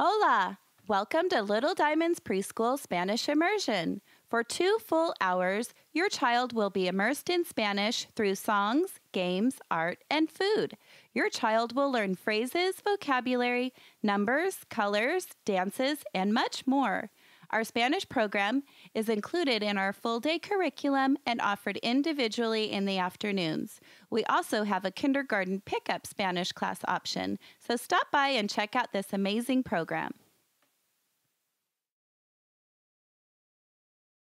Hola! Welcome to Little Diamond's preschool Spanish immersion. For two full hours, your child will be immersed in Spanish through songs, games, art, and food. Your child will learn phrases, vocabulary, numbers, colors, dances, and much more. Our Spanish program is included in our full day curriculum and offered individually in the afternoons. We also have a kindergarten pickup Spanish class option, so stop by and check out this amazing program.